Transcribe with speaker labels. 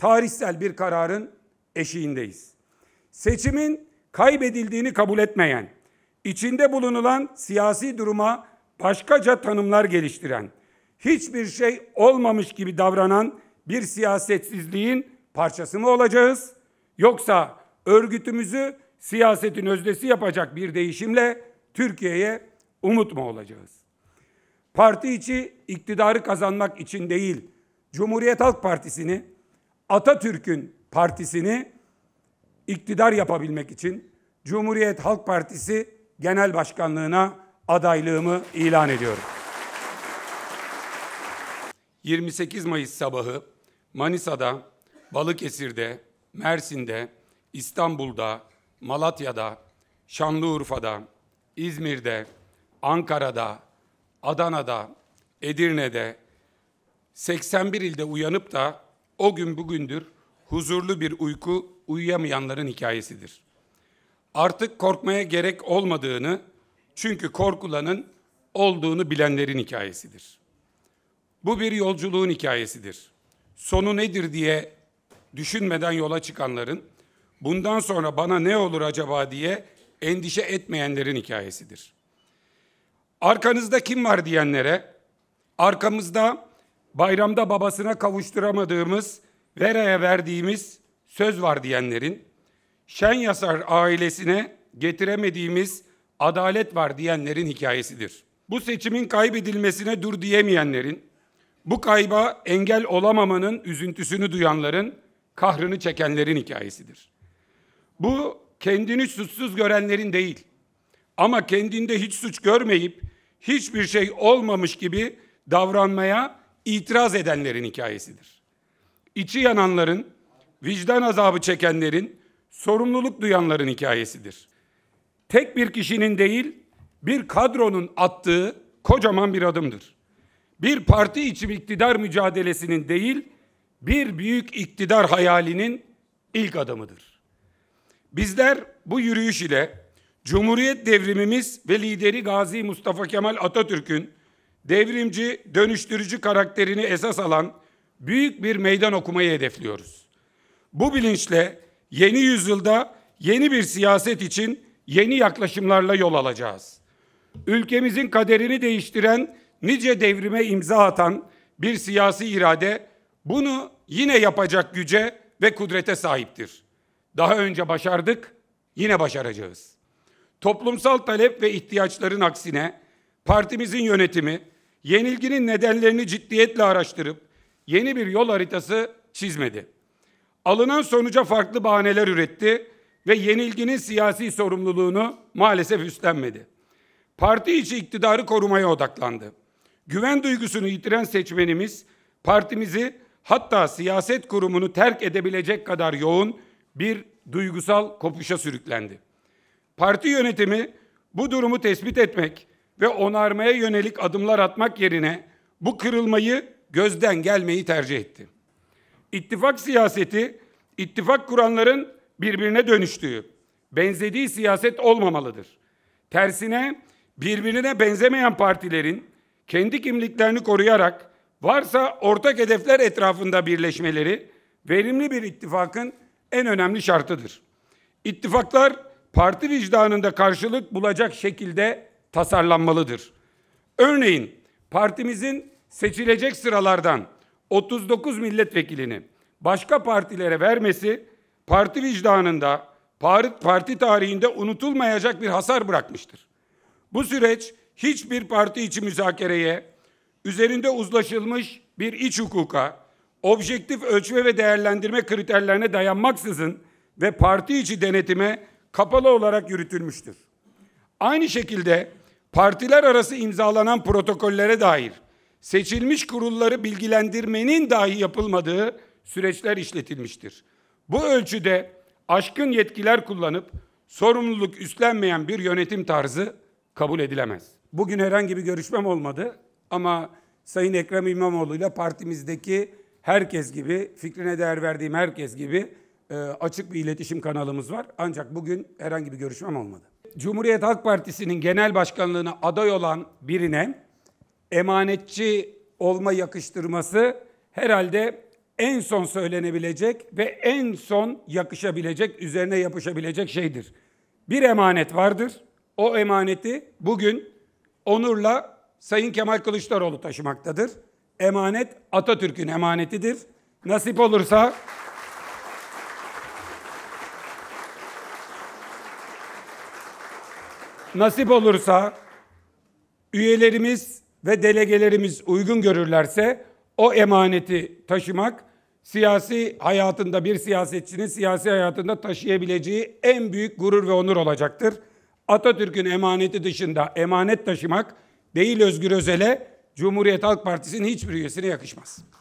Speaker 1: tarihsel bir kararın eşiğindeyiz. Seçimin kaybedildiğini kabul etmeyen, içinde bulunulan siyasi duruma başkaca tanımlar geliştiren, hiçbir şey olmamış gibi davranan bir siyasetsizliğin parçası mı olacağız? Yoksa örgütümüzü siyasetin özdesi yapacak bir değişimle Türkiye'ye umut mu olacağız? Parti içi iktidarı kazanmak için değil, Cumhuriyet Halk Partisi'ni Atatürk'ün partisini iktidar yapabilmek için Cumhuriyet Halk Partisi Genel Başkanlığına adaylığımı ilan ediyorum. 28 Mayıs sabahı Manisa'da, Balıkesir'de, Mersin'de, İstanbul'da, Malatya'da, Şanlıurfa'da, İzmir'de, Ankara'da, Adana'da, Edirne'de 81 ilde uyanıp da o gün bugündür huzurlu bir uyku uyuyamayanların hikayesidir. Artık korkmaya gerek olmadığını, çünkü korkulanın olduğunu bilenlerin hikayesidir. Bu bir yolculuğun hikayesidir. Sonu nedir diye düşünmeden yola çıkanların, bundan sonra bana ne olur acaba diye endişe etmeyenlerin hikayesidir. Arkanızda kim var diyenlere, arkamızda bayramda babasına kavuşturamadığımız Vera'ya verdiğimiz söz var diyenlerin, Şen Yasar ailesine getiremediğimiz adalet var diyenlerin hikayesidir. Bu seçimin kaybedilmesine dur diyemeyenlerin, bu kayba engel olamamanın üzüntüsünü duyanların, kahrını çekenlerin hikayesidir. Bu kendini suçsuz görenlerin değil ama kendinde hiç suç görmeyip hiçbir şey olmamış gibi davranmaya itiraz edenlerin hikayesidir. İçi yananların, vicdan azabı çekenlerin, sorumluluk duyanların hikayesidir. Tek bir kişinin değil, bir kadronun attığı kocaman bir adımdır. Bir parti içi iktidar mücadelesinin değil, bir büyük iktidar hayalinin ilk adımıdır. Bizler bu yürüyüş ile Cumhuriyet devrimimiz ve lideri Gazi Mustafa Kemal Atatürk'ün devrimci, dönüştürücü karakterini esas alan büyük bir meydan okumayı hedefliyoruz. Bu bilinçle yeni yüzyılda yeni bir siyaset için yeni yaklaşımlarla yol alacağız. Ülkemizin kaderini değiştiren, nice devrime imza atan bir siyasi irade bunu yine yapacak güce ve kudrete sahiptir. Daha önce başardık, yine başaracağız. Toplumsal talep ve ihtiyaçların aksine partimizin yönetimi yenilginin nedenlerini ciddiyetle araştırıp yeni bir yol haritası çizmedi. Alınan sonuca farklı bahaneler üretti ve yenilginin siyasi sorumluluğunu maalesef üstlenmedi. Parti içi iktidarı korumaya odaklandı. Güven duygusunu yitiren seçmenimiz partimizi hatta siyaset kurumunu terk edebilecek kadar yoğun bir duygusal kopuşa sürüklendi. Parti yönetimi bu durumu tespit etmek ve onarmaya yönelik adımlar atmak yerine bu kırılmayı gözden gelmeyi tercih etti. İttifak siyaseti, ittifak kuranların birbirine dönüştüğü, benzediği siyaset olmamalıdır. Tersine birbirine benzemeyen partilerin kendi kimliklerini koruyarak varsa ortak hedefler etrafında birleşmeleri verimli bir ittifakın en önemli şartıdır. İttifaklar parti vicdanında karşılık bulacak şekilde tasarlanmalıdır. Örneğin partimizin seçilecek sıralardan 39 milletvekilini başka partilere vermesi parti vicdanında, parti tarihinde unutulmayacak bir hasar bırakmıştır. Bu süreç hiçbir parti içi müzakereye, üzerinde uzlaşılmış bir iç hukuka, objektif ölçme ve değerlendirme kriterlerine dayanmaksızın ve parti içi denetime kapalı olarak yürütülmüştür. Aynı şekilde partiler arası imzalanan protokollere dair seçilmiş kurulları bilgilendirmenin dahi yapılmadığı süreçler işletilmiştir. Bu ölçüde aşkın yetkiler kullanıp sorumluluk üstlenmeyen bir yönetim tarzı kabul edilemez. Bugün herhangi bir görüşmem olmadı ama Sayın Ekrem İmamoğlu ile partimizdeki herkes gibi, fikrine değer verdiğim herkes gibi e, açık bir iletişim kanalımız var. Ancak bugün herhangi bir görüşmem olmadı. Cumhuriyet Halk Partisi'nin genel başkanlığına aday olan birine emanetçi olma yakıştırması herhalde en son söylenebilecek ve en son yakışabilecek, üzerine yapışabilecek şeydir. Bir emanet vardır. O emaneti bugün onurla Sayın Kemal Kılıçdaroğlu taşımaktadır. Emanet Atatürk'ün emanetidir. Nasip olursa nasip olursa üyelerimiz ve delegelerimiz uygun görürlerse o emaneti taşımak siyasi hayatında bir siyasetçinin siyasi hayatında taşıyabileceği en büyük gurur ve onur olacaktır. Atatürk'ün emaneti dışında emanet taşımak değil Özgür Özel'e Cumhuriyet Halk Partisi'nin hiçbir üyesine yakışmaz.